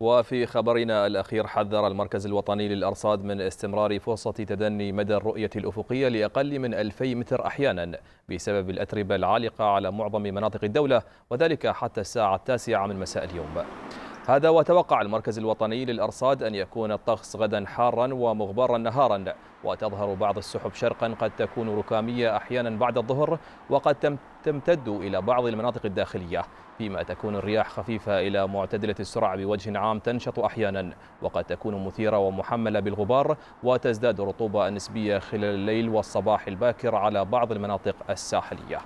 وفي خبرنا الأخير حذر المركز الوطني للأرصاد من استمرار فرصة تدني مدى الرؤية الأفقية لأقل من 2000 متر أحيانا بسبب الأتربة العالقة على معظم مناطق الدولة وذلك حتى الساعة التاسعة من مساء اليوم هذا وتوقع المركز الوطني للأرصاد أن يكون الطقس غدا حارا ومغبرا نهارا وتظهر بعض السحب شرقا قد تكون ركامية أحيانا بعد الظهر وقد تمتد إلى بعض المناطق الداخلية فيما تكون الرياح خفيفة إلى معتدلة السرعة بوجه عام تنشط أحيانا وقد تكون مثيرة ومحملة بالغبار وتزداد الرطوبة النسبية خلال الليل والصباح الباكر على بعض المناطق الساحلية